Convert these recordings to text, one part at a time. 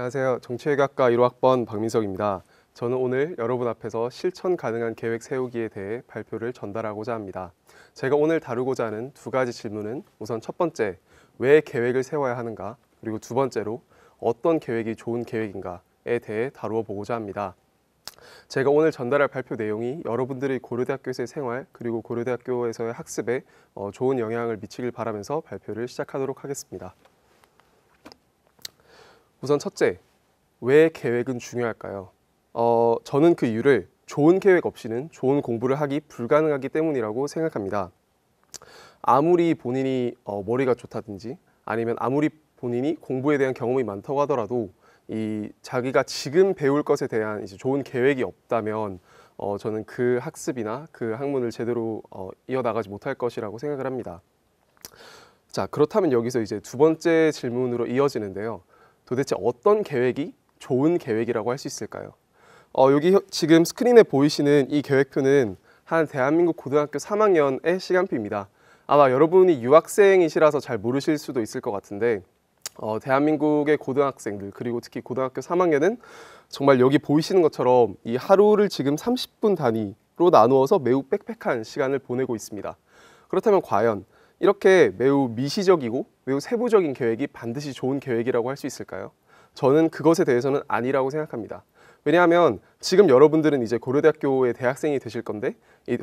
안녕하세요. 정치외과과 1학번 박민석입니다. 저는 오늘 여러분 앞에서 실천 가능한 계획 세우기에 대해 발표를 전달하고자 합니다. 제가 오늘 다루고자 하는 두 가지 질문은 우선 첫 번째, 왜 계획을 세워야 하는가? 그리고 두 번째로 어떤 계획이 좋은 계획인가에 대해 다루어 보고자 합니다. 제가 오늘 전달할 발표 내용이 여러분들의 고려대학교에서의 생활 그리고 고려대학교에서의 학습에 어, 좋은 영향을 미치길 바라면서 발표를 시작하도록 하겠습니다. 우선 첫째, 왜 계획은 중요할까요? 어, 저는 그 이유를 좋은 계획 없이는 좋은 공부를 하기 불가능하기 때문이라고 생각합니다. 아무리 본인이 어, 머리가 좋다든지 아니면 아무리 본인이 공부에 대한 경험이 많다고 하더라도 이 자기가 지금 배울 것에 대한 이제 좋은 계획이 없다면 어, 저는 그 학습이나 그 학문을 제대로 어, 이어나가지 못할 것이라고 생각을 합니다. 자 그렇다면 여기서 이제 두 번째 질문으로 이어지는데요. 도대체 어떤 계획이 좋은 계획이라고 할 수 있을까요? 어, 여기 지금 스크린에 보이시는 이 계획표는 한 대한민국 고등학교 3학년의 시간표입니다. 아마 여러분이 유학생이시라서 잘 모르실 수도 있을 것 같은데 어, 대한민국의 고등학생들 그리고 특히 고등학교 3학년은 정말 여기 보이시는 것처럼 이 하루를 지금 30분 단위로 나누어서 매우 빽빽한 시간을 보내고 있습니다. 그렇다면 과연 이렇게 매우 미시적이고 매우 세부적인 계획이 반드시 좋은 계획이라고 할 수 있을까요? 저는 그것에 대해서는 아니라고 생각합니다. 왜냐하면 지금 여러분들은 이제 고려대학교의 대학생이 되실 건데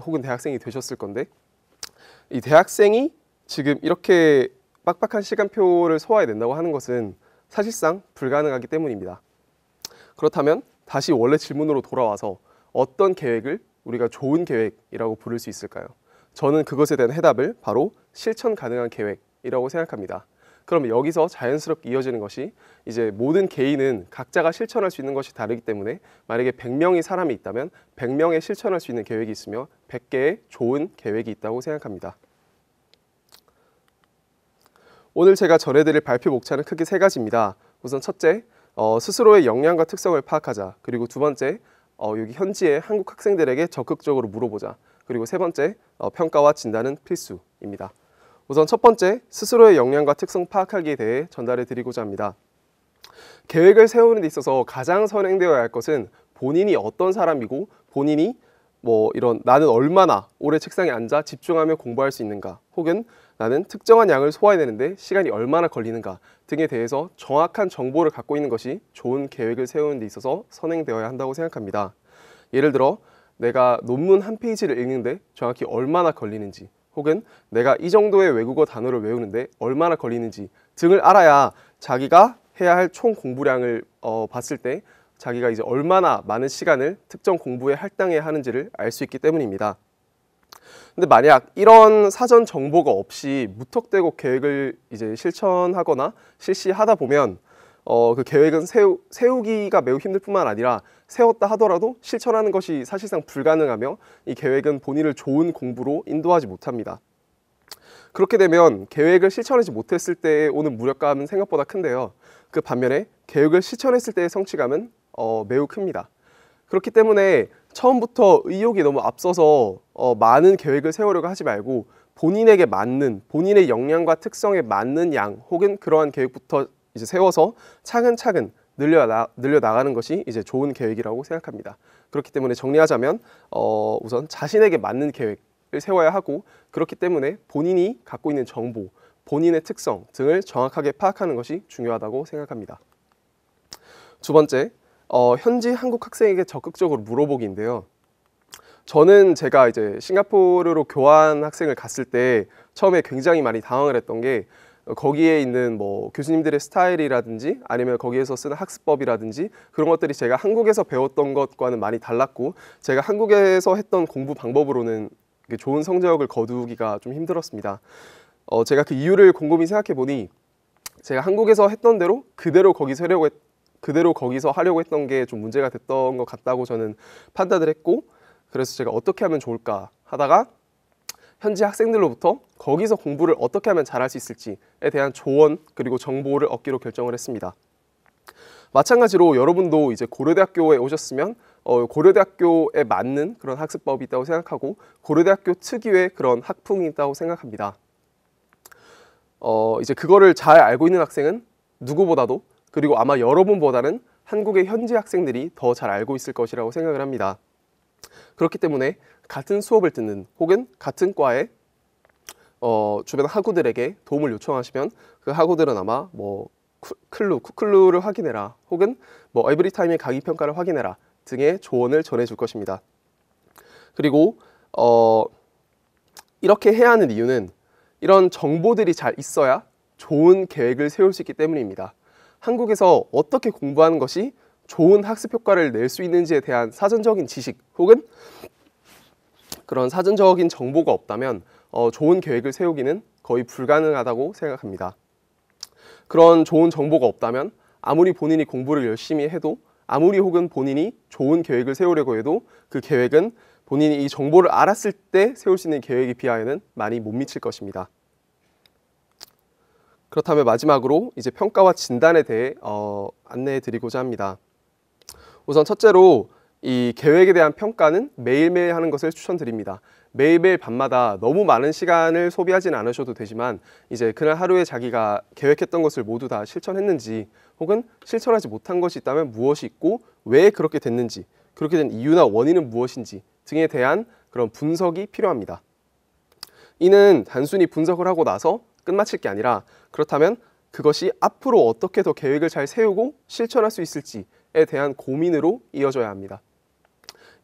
혹은 대학생이 되셨을 건데 이 대학생이 지금 이렇게 빡빡한 시간표를 소화해 낸다고 하는 것은 사실상 불가능하기 때문입니다. 그렇다면 다시 원래 질문으로 돌아와서 어떤 계획을 우리가 좋은 계획이라고 부를 수 있을까요? 저는 그것에 대한 해답을 바로 실천 가능한 계획이라고 생각합니다. 그럼 여기서 자연스럽게 이어지는 것이 이제 모든 개인은 각자가 실천할 수 있는 것이 다르기 때문에 만약에 100명의 사람이 있다면 100명의 실천할 수 있는 계획이 있으며 100개의 좋은 계획이 있다고 생각합니다. 오늘 제가 전해드릴 발표 목차는 크게 세 가지입니다. 우선 첫째, 어, 스스로의 역량과 특성을 파악하자. 그리고 두 번째, 어, 여기 현지의 한국 학생들에게 적극적으로 물어보자. 그리고 세 번째, 어, 평가와 진단은 필수입니다. 우선 첫 번째, 스스로의 역량과 특성 파악하기에 대해 전달해 드리고자 합니다. 계획을 세우는 데 있어서 가장 선행되어야 할 것은 본인이 어떤 사람이고 본인이 뭐 이런 나는 얼마나 오래 책상에 앉아 집중하며 공부할 수 있는가 혹은 나는 특정한 양을 소화해내는데 시간이 얼마나 걸리는가 등에 대해서 정확한 정보를 갖고 있는 것이 좋은 계획을 세우는 데 있어서 선행되어야 한다고 생각합니다. 예를 들어 내가 논문 한 페이지를 읽는데 정확히 얼마나 걸리는지 혹은 내가 이 정도의 외국어 단어를 외우는데 얼마나 걸리는지 등을 알아야 자기가 해야 할 총 공부량을 어, 봤을 때 자기가 이제 얼마나 많은 시간을 특정 공부에 할당해야 하는지를 알 수 있기 때문입니다. 근데 만약 이런 사전 정보가 없이 무턱대고 계획을 이제 실천하거나 실시하다 보면 어, 그 계획은 세우, 세우기가 매우 힘들 뿐만 아니라 세웠다 하더라도 실천하는 것이 사실상 불가능하며 이 계획은 본인을 좋은 공부로 인도하지 못합니다. 그렇게 되면 계획을 실천하지 못했을 때 오는 무력감은 생각보다 큰데요. 그 반면에 계획을 실천했을 때의 성취감은 어, 매우 큽니다. 그렇기 때문에 처음부터 의욕이 너무 앞서서 어, 많은 계획을 세우려고 하지 말고 본인에게 맞는 본인의 역량과 특성에 맞는 양 혹은 그러한 계획부터 이제 세워서 차근차근 늘려, 나, 늘려 나가는 것이 이제 좋은 계획이라고 생각합니다. 그렇기 때문에 정리하자면 어, 우선 자신에게 맞는 계획을 세워야 하고 그렇기 때문에 본인이 갖고 있는 정보, 본인의 특성 등을 정확하게 파악하는 것이 중요하다고 생각합니다. 두 번째, 어, 현지 한국 학생에게 적극적으로 물어보기인데요. 저는 제가 이제 싱가포르로 교환 학생을 갔을 때 처음에 굉장히 많이 당황을 했던 게 거기에 있는 뭐 교수님들의 스타일이라든지 아니면 거기에서 쓰는 학습법이라든지 그런 것들이 제가 한국에서 배웠던 것과는 많이 달랐고 제가 한국에서 했던 공부 방법으로는 좋은 성적을 거두기가 좀 힘들었습니다. 어, 제가 그 이유를 곰곰이 생각해 보니 제가 한국에서 했던 대로 그대로 거기서 하려고 했, 그대로 거기서 하려고 했던 게 좀 문제가 됐던 것 같다고 저는 판단을 했고 그래서 제가 어떻게 하면 좋을까 하다가 현지 학생들로부터 거기서 공부를 어떻게 하면 잘할 수 있을지에 대한 조언 그리고 정보를 얻기로 결정을 했습니다. 마찬가지로 여러분도 이제 고려대학교에 오셨으면 어, 고려대학교에 맞는 그런 학습법이 있다고 생각하고 고려대학교 특유의 그런 학풍이 있다고 생각합니다. 어, 이제 그거를 잘 알고 있는 학생은 누구보다도 그리고 아마 여러분보다는 한국의 현지 학생들이 더 잘 알고 있을 것이라고 생각을 합니다. 그렇기 때문에 같은 수업을 듣는 혹은 같은 과에 어, 주변 학우들에게 도움을 요청하시면 그 학우들은 아마 뭐 클루, 쿠클루를 확인해라 혹은 뭐 에브리타임의 강의 평가를 확인해라 등의 조언을 전해줄 것입니다. 그리고 어, 이렇게 해야 하는 이유는 이런 정보들이 잘 있어야 좋은 계획을 세울 수 있기 때문입니다. 한국에서 어떻게 공부하는 것이 좋은 학습 효과를 낼 수 있는지에 대한 사전적인 지식 혹은 그런 사전적인 정보가 없다면 어, 좋은 계획을 세우기는 거의 불가능하다고 생각합니다. 그런 좋은 정보가 없다면 아무리 본인이 공부를 열심히 해도 아무리 혹은 본인이 좋은 계획을 세우려고 해도 그 계획은 본인이 이 정보를 알았을 때 세울 수 있는 계획에 비하여는 많이 못 미칠 것입니다. 그렇다면 마지막으로 이제 평가와 진단에 대해 어, 안내해 드리고자 합니다. 우선 첫째로 이 계획에 대한 평가는 매일매일 하는 것을 추천드립니다. 매일매일 밤마다 너무 많은 시간을 소비하지는 않으셔도 되지만 이제 그날 하루에 자기가 계획했던 것을 모두 다 실천했는지 혹은 실천하지 못한 것이 있다면 무엇이 있고 왜 그렇게 됐는지 그렇게 된 이유나 원인은 무엇인지 등에 대한 그런 분석이 필요합니다. 이는 단순히 분석을 하고 나서 끝마칠 게 아니라 그렇다면 그것이 앞으로 어떻게 더 계획을 잘 세우고 실천할 수 있을지 대한 고민으로 이어져야 합니다.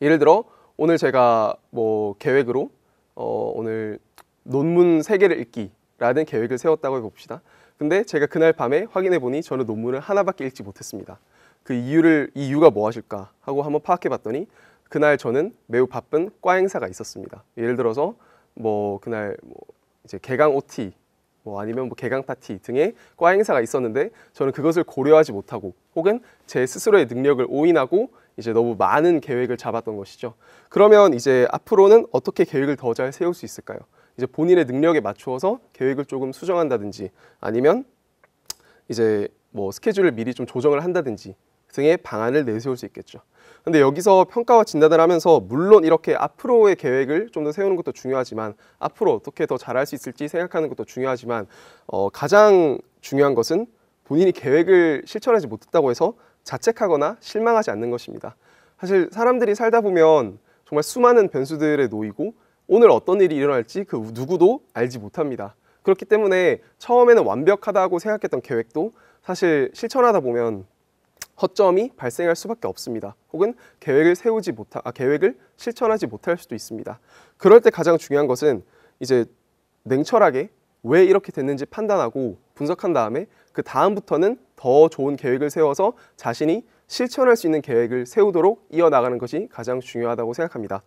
예를 들어 오늘 제가 뭐 계획으로 어 오늘 논문 세개를 읽기라는 계획을 세웠다고 해봅시다. 근데 제가 그날 밤에 확인해 보니 저는 논문을 하나밖에 읽지 못했습니다. 그 이유를 이유가 무엇일까 뭐 하고 한번 파악해 봤더니 그날 저는 매우 바쁜 과 행사가 있었습니다. 예를 들어서 뭐 그날 뭐 이제 개강 OT 뭐 아니면 뭐 개강 파티 등의 과 행사가 있었는데 저는 그것을 고려하지 못하고 혹은 제 스스로의 능력을 오인하고 이제 너무 많은 계획을 잡았던 것이죠. 그러면 이제 앞으로는 어떻게 계획을 더 잘 세울 수 있을까요? 이제 본인의 능력에 맞추어서 계획을 조금 수정한다든지 아니면 이제 뭐 스케줄을 미리 좀 조정을 한다든지 등의 방안을 내세울 수 있겠죠. 근데 여기서 평가와 진단을 하면서 물론 이렇게 앞으로의 계획을 좀 더 세우는 것도 중요하지만 앞으로 어떻게 더 잘할 수 있을지 생각하는 것도 중요하지만 어, 가장 중요한 것은 본인이 계획을 실천하지 못했다고 해서 자책하거나 실망하지 않는 것입니다. 사실 사람들이 살다 보면 정말 수많은 변수들에 놓이고 오늘 어떤 일이 일어날지 그 누구도 알지 못합니다. 그렇기 때문에 처음에는 완벽하다고 생각했던 계획도 사실 실천하다 보면 허점이 발생할 수밖에 없습니다. 혹은 계획을 세우지 못하, 아, 계획을 실천하지 못할 수도 있습니다. 그럴 때 가장 중요한 것은 이제 냉철하게 왜 이렇게 됐는지 판단하고 분석한 다음에 그 다음부터는 더 좋은 계획을 세워서 자신이 실천할 수 있는 계획을 세우도록 이어나가는 것이 가장 중요하다고 생각합니다.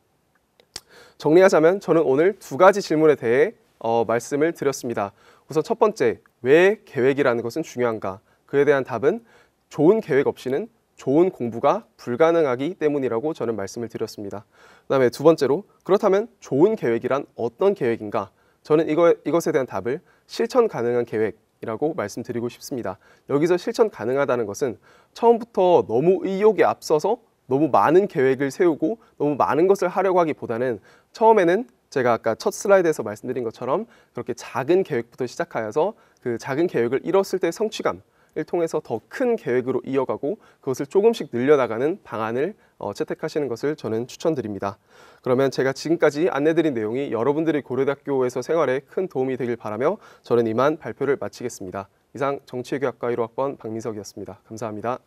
정리하자면 저는 오늘 두 가지 질문에 대해 어, 말씀을 드렸습니다. 우선 첫 번째, 왜 계획이라는 것은 중요한가? 그에 대한 답은 좋은 계획 없이는 좋은 공부가 불가능하기 때문이라고 저는 말씀을 드렸습니다. 그 다음에 두 번째로 그렇다면 좋은 계획이란 어떤 계획인가? 저는 이거, 이것에 대한 답을 실천 가능한 계획이라고 말씀드리고 싶습니다. 여기서 실천 가능하다는 것은 처음부터 너무 의욕에 앞서서 너무 많은 계획을 세우고 너무 많은 것을 하려고 하기보다는 처음에는 제가 아까 첫 슬라이드에서 말씀드린 것처럼 그렇게 작은 계획부터 시작하여서 그 작은 계획을 이뤘을 때 성취감 통해서 더 큰 계획으로 이어가고 그것을 조금씩 늘려나가는 방안을 어, 채택하시는 것을 저는 추천드립니다. 그러면 제가 지금까지 안내드린 내용이 여러분들이 고려대학교에서 생활에 큰 도움이 되길 바라며 저는 이만 발표를 마치겠습니다. 이상 정치외교학과 1호 학번 박민석이었습니다. 감사합니다.